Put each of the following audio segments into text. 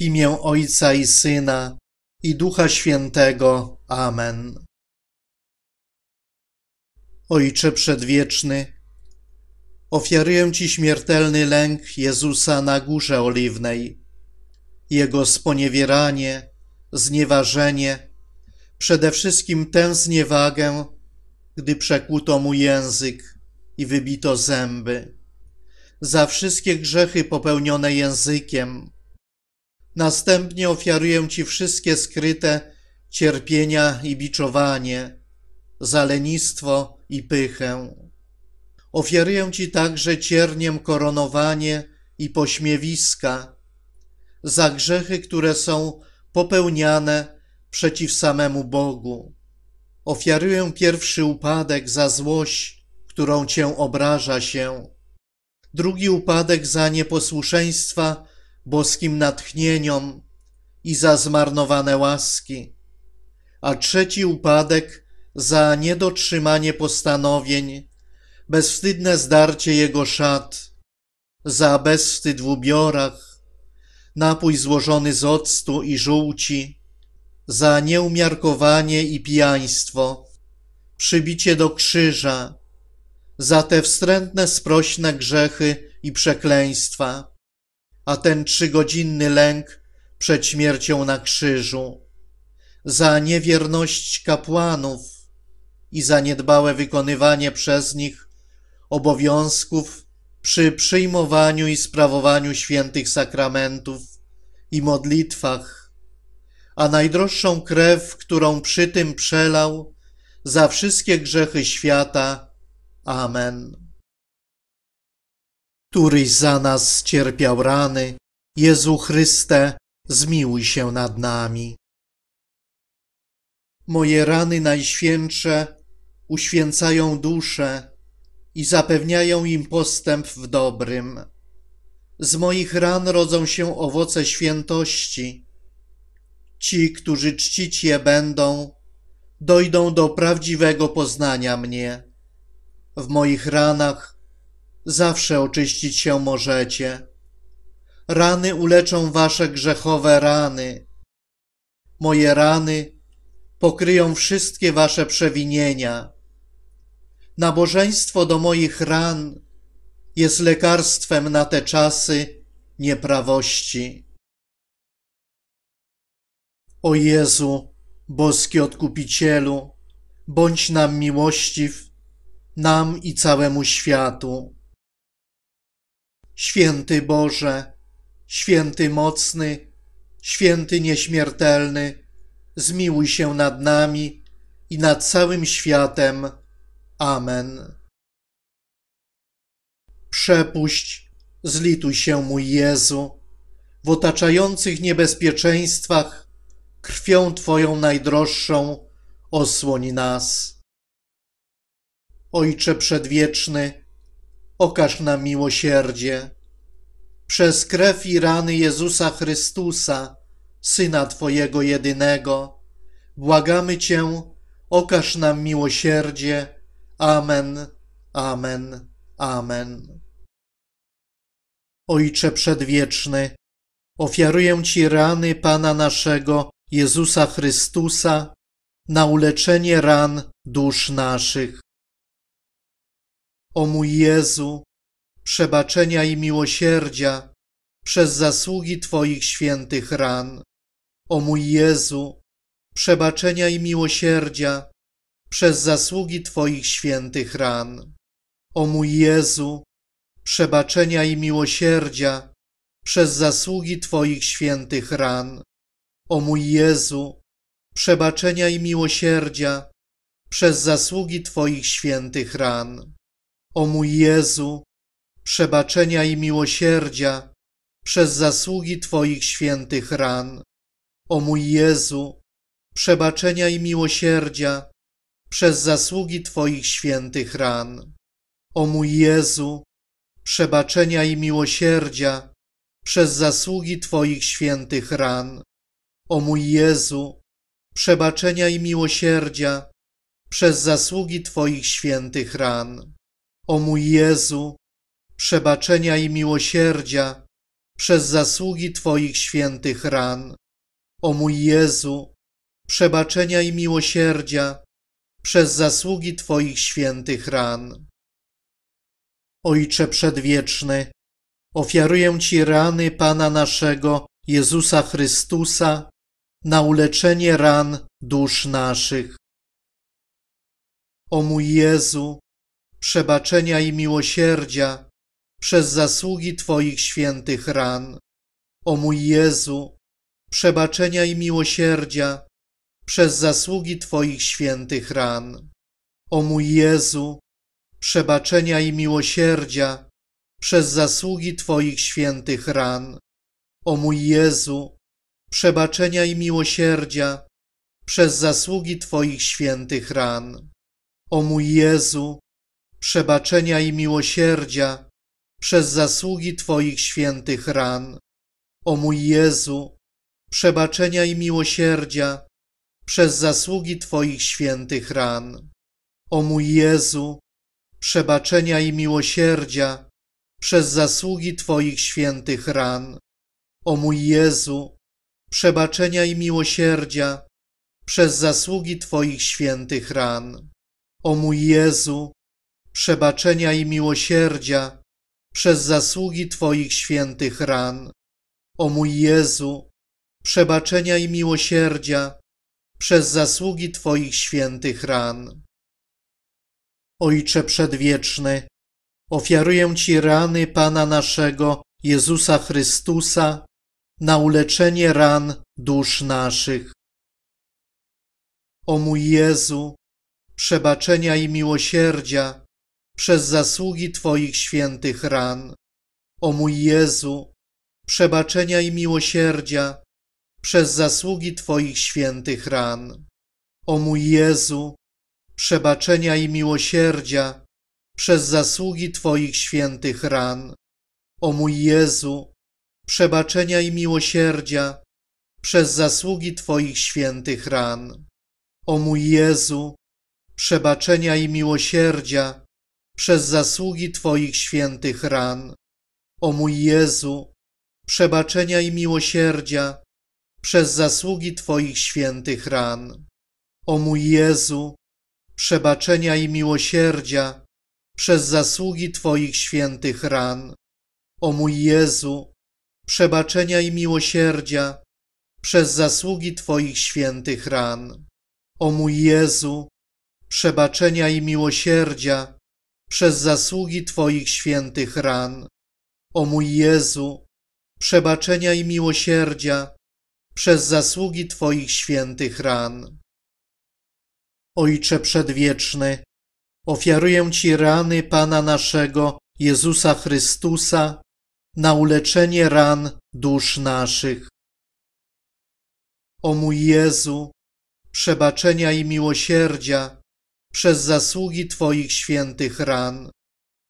imię Ojca i Syna i Ducha Świętego. Amen. Ojcze Przedwieczny, ofiaruję Ci śmiertelny lęk Jezusa na Górze Oliwnej, Jego sponiewieranie, znieważenie, przede wszystkim tę zniewagę, gdy przekłuto Mu język i wybito zęby, za wszystkie grzechy popełnione językiem, Następnie ofiaruję Ci wszystkie skryte cierpienia i biczowanie, zalenistwo i pychę. Ofiaruję Ci także cierniem koronowanie i pośmiewiska za grzechy, które są popełniane przeciw samemu Bogu. Ofiaruję pierwszy upadek za złość, którą Cię obraża się, drugi upadek za nieposłuszeństwa boskim natchnieniom i za zmarnowane łaski, a trzeci upadek za niedotrzymanie postanowień, bezwstydne zdarcie jego szat, za bezwstyd w ubiorach, napój złożony z octu i żółci, za nieumiarkowanie i pijaństwo, przybicie do krzyża, za te wstrętne sprośne grzechy i przekleństwa, a ten trzygodzinny lęk przed śmiercią na krzyżu, za niewierność kapłanów i za niedbałe wykonywanie przez nich obowiązków przy przyjmowaniu i sprawowaniu świętych sakramentów i modlitwach, a najdroższą krew, którą przy tym przelał, za wszystkie grzechy świata. Amen któryś za nas cierpiał rany, Jezu Chryste, zmiłuj się nad nami. Moje rany najświętsze uświęcają duszę i zapewniają im postęp w dobrym. Z moich ran rodzą się owoce świętości. Ci, którzy czcić je będą, dojdą do prawdziwego poznania mnie. W moich ranach zawsze oczyścić się możecie. Rany uleczą wasze grzechowe rany. Moje rany pokryją wszystkie wasze przewinienia. Nabożeństwo do moich ran jest lekarstwem na te czasy nieprawości. O Jezu, boski odkupicielu, bądź nam miłościw, nam i całemu światu. Święty Boże, święty mocny, święty nieśmiertelny, zmiłuj się nad nami i nad całym światem. Amen. Przepuść, zlituj się, mój Jezu, w otaczających niebezpieczeństwach, krwią Twoją najdroższą, osłoń nas. Ojcze Przedwieczny, okaż nam miłosierdzie. Przez krew i rany Jezusa Chrystusa, Syna Twojego jedynego, błagamy Cię, okaż nam miłosierdzie. Amen, amen, amen. Ojcze Przedwieczny, ofiaruję Ci rany Pana naszego, Jezusa Chrystusa, na uleczenie ran dusz naszych. O mój Jezu, przebaczenia i miłosierdzia przez zasługi Twoich świętych ran. O mój Jezu, przebaczenia i miłosierdzia przez zasługi Twoich świętych ran. O mój Jezu, przebaczenia i miłosierdzia przez zasługi Twoich świętych ran. O mój Jezu, przebaczenia i miłosierdzia przez zasługi Twoich świętych ran. O mój Jezu, przebaczenia i miłosierdzia przez zasługi Twoich świętych ran. O mój Jezu, przebaczenia i miłosierdzia przez zasługi Twoich świętych ran. O mój Jezu, przebaczenia i miłosierdzia przez zasługi Twoich świętych ran. O mój Jezu, przebaczenia i miłosierdzia przez zasługi Twoich świętych ran. O mój Jezu, przebaczenia i miłosierdzia przez zasługi Twoich świętych ran. O mój Jezu, przebaczenia i miłosierdzia przez zasługi Twoich świętych ran. Ojcze Przedwieczny, ofiaruję Ci rany Pana naszego, Jezusa Chrystusa, na uleczenie ran dusz naszych. O mój Jezu, przebaczenia i miłosierdzia przez zasługi Twoich świętych ran. O mój Jezu, przebaczenia i miłosierdzia przez zasługi Twoich świętych ran. O mój Jezu, przebaczenia i miłosierdzia przez zasługi Twoich świętych ran. O mój Jezu, przebaczenia i miłosierdzia przez zasługi Twoich świętych ran. O mój Jezu, przebaczenia i miłosierdzia przez zasługi Twoich świętych ran. O mój Jezu, przebaczenia i miłosierdzia przez zasługi Twoich świętych ran. O mój Jezu, przebaczenia i miłosierdzia przez zasługi Twoich świętych ran. O mój Jezu, przebaczenia i miłosierdzia przez zasługi Twoich świętych ran. O mój Jezu, przebaczenia i miłosierdzia przez zasługi Twoich świętych ran. O mój Jezu, przebaczenia i miłosierdzia przez zasługi Twoich świętych ran. Ojcze Przedwieczny, ofiaruję Ci rany Pana naszego, Jezusa Chrystusa, na uleczenie ran dusz naszych. O mój Jezu, przebaczenia i miłosierdzia przez zasługi Twoich świętych ran. O mój Jezu, przebaczenia i miłosierdzia, przez zasługi Twoich świętych ran. O mój Jezu, przebaczenia i miłosierdzia, przez zasługi Twoich świętych ran. O mój Jezu, przebaczenia i miłosierdzia, przez zasługi Twoich świętych ran. O mój Jezu, przebaczenia i miłosierdzia, przez zasługi Twoich świętych ran. O mój Jezu, przebaczenia i miłosierdzia, przez zasługi Twoich świętych ran. O mój Jezu, przebaczenia i miłosierdzia, przez zasługi Twoich świętych ran. O mój Jezu, przebaczenia i miłosierdzia, przez zasługi Twoich świętych ran. O mój Jezu, przebaczenia i miłosierdzia, przez zasługi Twoich świętych ran. O mój Jezu, przebaczenia i miłosierdzia przez zasługi Twoich świętych ran. Ojcze Przedwieczny, ofiaruję Ci rany Pana naszego, Jezusa Chrystusa, na uleczenie ran dusz naszych. O mój Jezu, przebaczenia i miłosierdzia przez zasługi Twoich świętych ran.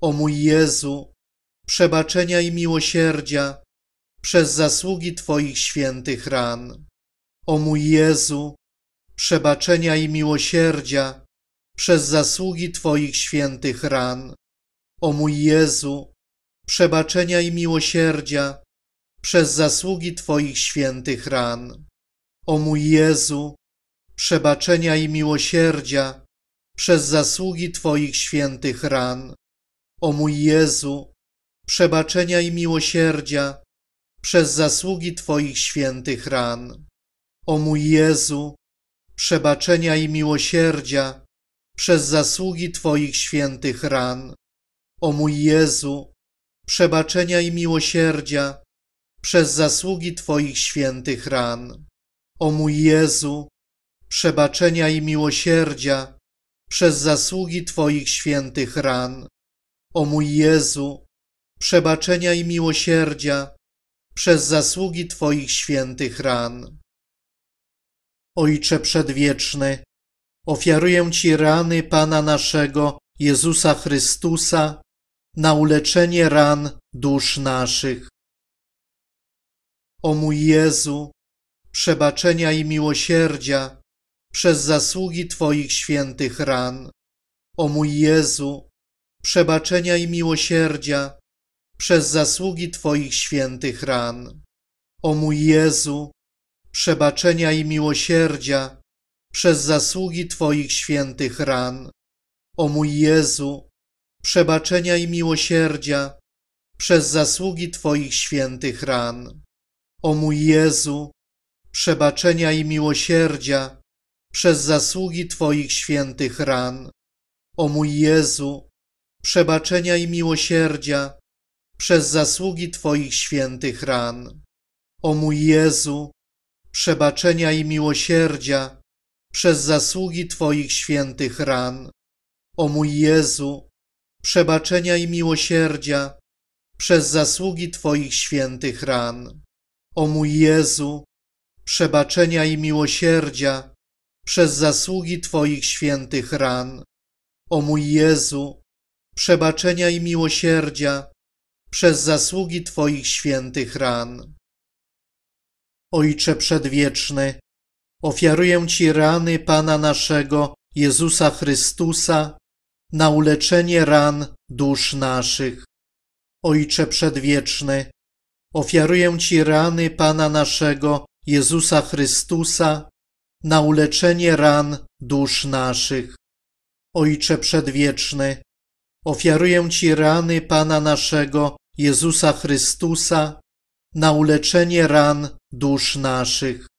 O mój Jezu, przebaczenia i miłosierdzia, przez zasługi Twoich świętych ran. O mój Jezu, przebaczenia i miłosierdzia, przez zasługi Twoich świętych ran. O mój Jezu, przebaczenia i miłosierdzia, przez zasługi Twoich świętych ran. O mój Jezu, przebaczenia i miłosierdzia, przez zasługi Twoich świętych ran. O mój Jezu, przebaczenia i miłosierdzia, przez zasługi Twoich świętych ran. O mój Jezu, przebaczenia i miłosierdzia, przez zasługi Twoich świętych ran. O mój Jezu, przebaczenia i miłosierdzia, przez zasługi Twoich świętych ran. O mój Jezu, przebaczenia i miłosierdzia, przez zasługi Twoich świętych ran. O mój Jezu, przebaczenia i miłosierdzia przez zasługi Twoich świętych ran. Ojcze Przedwieczny, ofiaruję Ci rany Pana naszego, Jezusa Chrystusa, na uleczenie ran dusz naszych. O mój Jezu, przebaczenia i miłosierdzia przez zasługi Twoich świętych ran. O mój Jezu, przebaczenia i miłosierdzia, przez zasługi Twoich świętych ran. O mój Jezu, przebaczenia i miłosierdzia, przez zasługi Twoich świętych ran. O mój Jezu, przebaczenia i miłosierdzia, przez zasługi Twoich świętych ran. O mój Jezu, przebaczenia i miłosierdzia, przez zasługi Twoich świętych ran. O mój Jezu, przebaczenia i miłosierdzia, przez zasługi Twoich świętych ran. O mój Jezu, przebaczenia i miłosierdzia, przez zasługi Twoich świętych ran. O mój Jezu, przebaczenia i miłosierdzia, przez zasługi Twoich świętych ran. O mój Jezu, przebaczenia i miłosierdzia, przez zasługi Twoich świętych ran. O mój Jezu, przebaczenia i miłosierdzia, przez zasługi Twoich świętych ran. Ojcze Przedwieczny, ofiaruję Ci rany Pana naszego, Jezusa Chrystusa, na uleczenie ran dusz naszych. Ojcze Przedwieczny, ofiaruję Ci rany Pana naszego, Jezusa Chrystusa, na uleczenie ran dusz naszych. Ojcze Przedwieczny, ofiaruję Ci rany Pana naszego, Jezusa Chrystusa, na uleczenie ran dusz naszych.